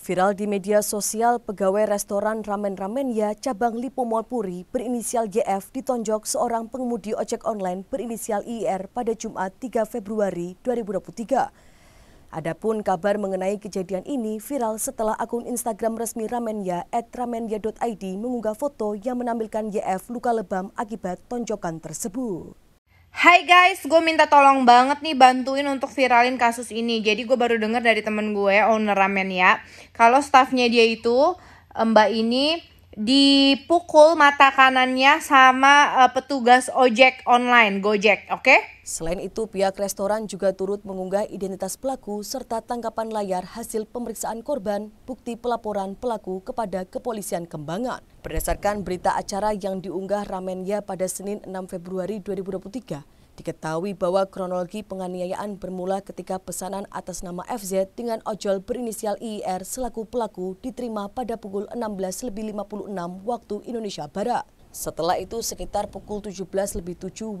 Viral di media sosial, pegawai restoran Ramen Ramenya cabang Lipo Mall Puri berinisial JF ditonjok seorang pengemudi ojek online berinisial IR pada Jumat 3 Februari 2023. Adapun kabar mengenai kejadian ini viral setelah akun Instagram resmi Ramenya @ramenya.id mengunggah foto yang menampilkan YF luka lebam akibat tonjokan tersebut. Hai guys, gue minta tolong banget nih bantuin untuk viralin kasus ini. Jadi gue baru denger dari temen gue, owner ramen ya. Kalau staffnya dia itu, eh, mbak ini dipukul mata kanannya sama uh, petugas ojek online Gojek, oke? Okay? Selain itu, pihak restoran juga turut mengunggah identitas pelaku serta tangkapan layar hasil pemeriksaan korban, bukti pelaporan pelaku kepada Kepolisian Kembangan. Berdasarkan berita acara yang diunggah Ramenya pada Senin 6 Februari 2023, Diketahui bahwa kronologi penganiayaan bermula ketika pesanan atas nama FZ dengan ojol berinisial IIR selaku pelaku diterima pada pukul 16.56 waktu Indonesia Barat. Setelah itu sekitar pukul 17.07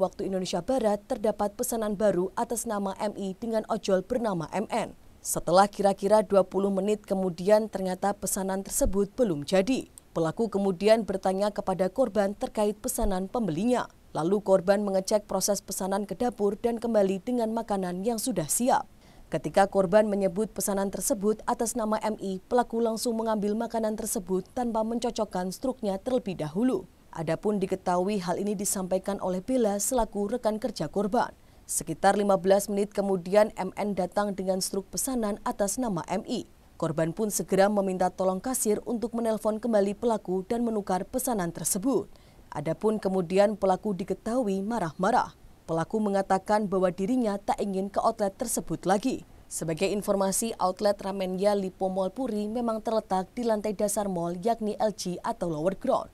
waktu Indonesia Barat terdapat pesanan baru atas nama MI dengan ojol bernama MN. Setelah kira-kira 20 menit kemudian ternyata pesanan tersebut belum jadi. Pelaku kemudian bertanya kepada korban terkait pesanan pembelinya. Lalu korban mengecek proses pesanan ke dapur dan kembali dengan makanan yang sudah siap. Ketika korban menyebut pesanan tersebut atas nama MI, pelaku langsung mengambil makanan tersebut tanpa mencocokkan struknya terlebih dahulu. Adapun diketahui hal ini disampaikan oleh Bella selaku rekan kerja korban. Sekitar 15 menit kemudian MN datang dengan struk pesanan atas nama MI. Korban pun segera meminta tolong kasir untuk menelpon kembali pelaku dan menukar pesanan tersebut. Adapun kemudian pelaku diketahui marah-marah. Pelaku mengatakan bahwa dirinya tak ingin ke outlet tersebut lagi. Sebagai informasi, outlet Ramenya Lipo Mall Puri memang terletak di lantai dasar mall yakni LG atau lower ground.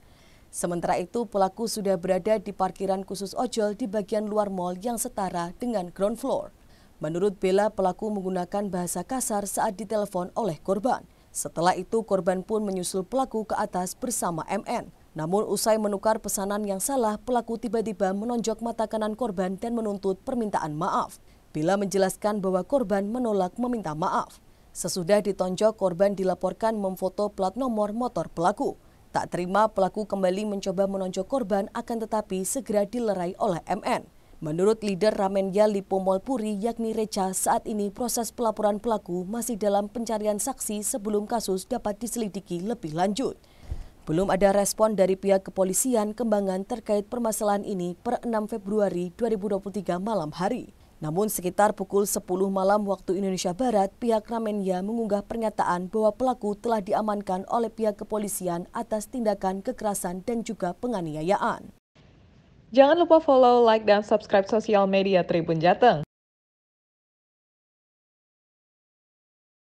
Sementara itu, pelaku sudah berada di parkiran khusus ojol di bagian luar mall yang setara dengan ground floor. Menurut Bella, pelaku menggunakan bahasa kasar saat ditelepon oleh korban. Setelah itu, korban pun menyusul pelaku ke atas bersama MN. Namun usai menukar pesanan yang salah, pelaku tiba-tiba menonjok mata kanan korban dan menuntut permintaan maaf. Bila menjelaskan bahwa korban menolak meminta maaf. Sesudah ditonjok, korban dilaporkan memfoto plat nomor motor pelaku. Tak terima, pelaku kembali mencoba menonjok korban akan tetapi segera dilerai oleh MN. Menurut leader Ramenya Pomol Puri yakni Reca, saat ini proses pelaporan pelaku masih dalam pencarian saksi sebelum kasus dapat diselidiki lebih lanjut. Belum ada respon dari pihak kepolisian kembangan terkait permasalahan ini per 6 Februari 2023 malam hari. Namun sekitar pukul 10 malam waktu Indonesia Barat, pihak Ramenya mengunggah pernyataan bahwa pelaku telah diamankan oleh pihak kepolisian atas tindakan kekerasan dan juga penganiayaan. Jangan lupa follow, like, dan subscribe sosial media Tribun Jateng.